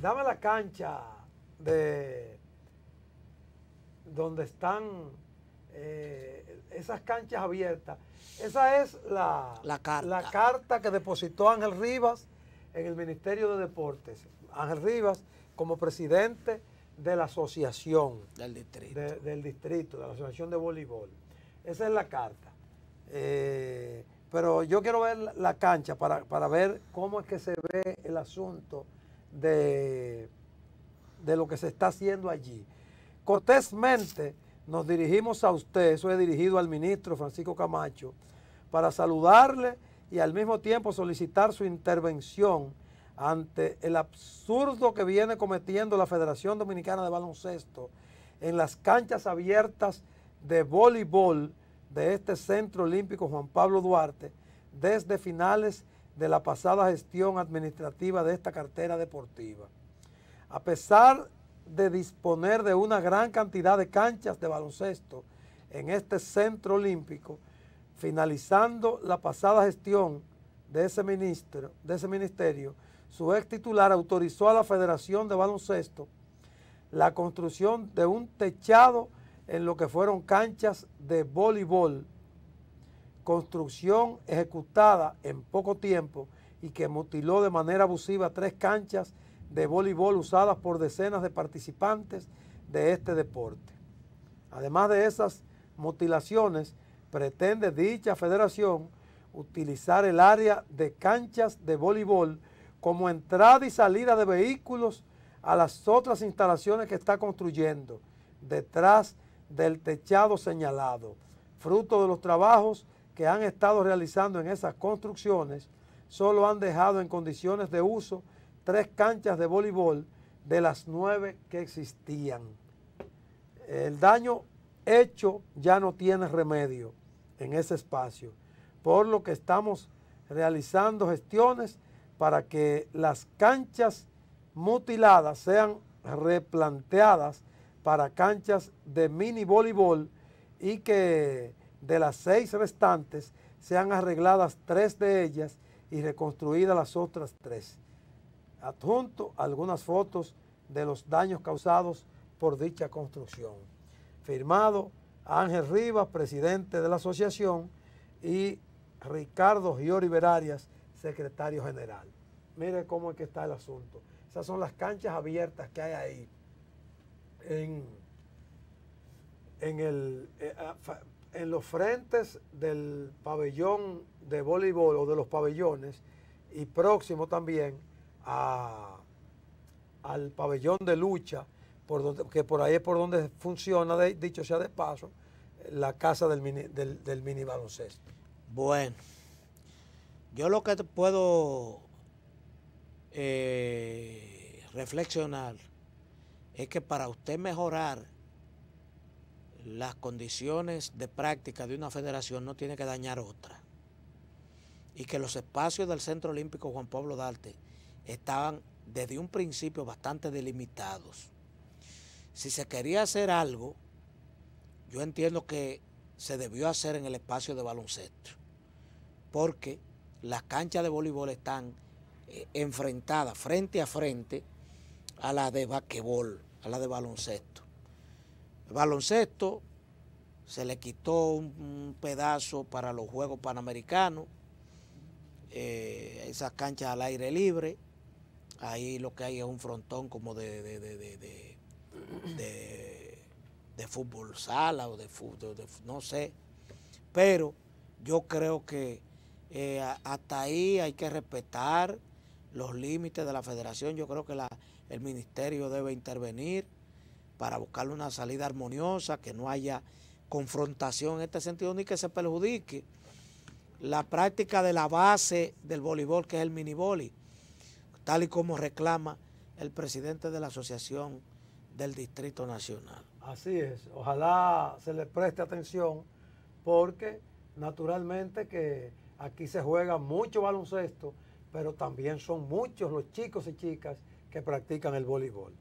Dame la cancha de donde están eh, esas canchas abiertas. Esa es la, carta. que depositó Ángel Rivas en el Ministerio de Deportes. Ángel Rivas como presidente de la asociación. Del distrito. De, la asociación de voleibol. Esa es la carta. Eh, pero yo quiero ver la cancha para, para ver cómo es que se ve el asunto de, lo que se está haciendo allí. Cortésmente nos dirigimos a usted, eso dirigido al ministro Francisco Camacho, para saludarle y al mismo tiempo solicitar su intervención ante el absurdo que viene cometiendo la Federación Dominicana de Baloncesto en las canchas abiertas de voleibol de este Centro Olímpico Juan Pablo Duarte desde finales de la pasada gestión administrativa de esta cartera deportiva. A pesar de disponer de una gran cantidad de canchas de baloncesto en este centro olímpico, finalizando la pasada gestión de ese, ministro, de ese ministerio, su ex titular autorizó a la Federación de Baloncesto la construcción de un techado en lo que fueron canchas de voleibol construcción ejecutada en poco tiempo y que mutiló de manera abusiva tres canchas de voleibol usadas por decenas de participantes de este deporte. Además de esas mutilaciones, pretende dicha federación utilizar el área de canchas de voleibol como entrada y salida de vehículos a las otras instalaciones que está construyendo detrás del techado señalado, fruto de los trabajos que han estado realizando en esas construcciones solo han dejado en condiciones de uso tres canchas de voleibol de las nueve que existían. El daño hecho ya no tiene remedio en ese espacio, por lo que estamos realizando gestiones para que las canchas mutiladas sean replanteadas para canchas de mini voleibol y que de las seis restantes se han arregladas tres de ellas y reconstruidas las otras tres. Adjunto algunas fotos de los daños causados por dicha construcción. Firmado Ángel Rivas, presidente de la asociación, y Ricardo Giori Berarias, secretario general. Mire cómo es que está el asunto. Esas son las canchas abiertas que hay ahí en en, el, eh, ah, en los frentes del pabellón de voleibol o de los pabellones y próximo también a, al pabellón de lucha, por que por ahí es por donde funciona, dicho sea de paso, la casa del mini, del, mini baloncesto. Bueno, yo lo que puedo eh, reflexionar es que para usted mejorar las condiciones de práctica de una federación no tiene que dañar otra. Y que los espacios del Centro Olímpico Juan Pablo Darte estaban desde un principio bastante delimitados. Si se quería hacer algo, yo entiendo que se debió hacer en el espacio de baloncesto, porque las canchas de voleibol están eh, enfrentadas frente a frente a la de basquetbol, a la de baloncesto baloncesto, se le quitó un, pedazo para los Juegos Panamericanos, eh, esas canchas al aire libre, ahí lo que hay es un frontón como de, de, de, de fútbol sala o de fútbol, no sé, pero yo creo que eh, hasta ahí hay que respetar los límites de la federación, yo creo que la, el ministerio debe intervenir para buscar una salida armoniosa, que no haya confrontación en este sentido ni que se perjudique la práctica de la base del voleibol, que es el mini miniboli, tal y como reclama el presidente de la Asociación del Distrito Nacional. Así es, ojalá se le preste atención porque naturalmente que aquí se juega mucho baloncesto, pero también son muchos los chicos y chicas que practican el voleibol.